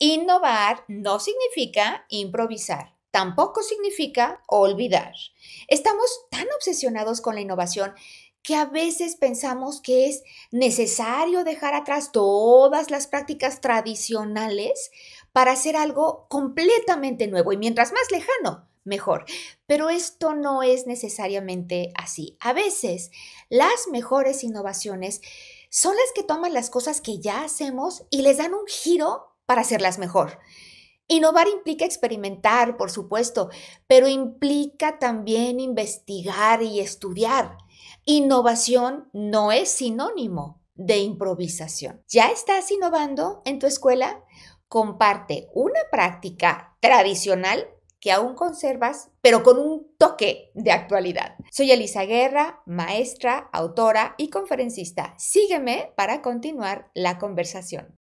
Innovar no significa improvisar, tampoco significa olvidar. Estamos tan obsesionados con la innovación que a veces pensamos que es necesario dejar atrás todas las prácticas tradicionales para hacer algo completamente nuevo y mientras más lejano, mejor. Pero esto no es necesariamente así. A veces las mejores innovaciones son las que toman las cosas que ya hacemos y les dan un giro para hacerlas mejor. Innovar implica experimentar, por supuesto, pero implica también investigar y estudiar. Innovación no es sinónimo de improvisación. ¿Ya estás innovando en tu escuela? Comparte una práctica tradicional que aún conservas, pero con un toque de actualidad. Soy Elisa Guerra, maestra, autora y conferencista. Sígueme para continuar la conversación.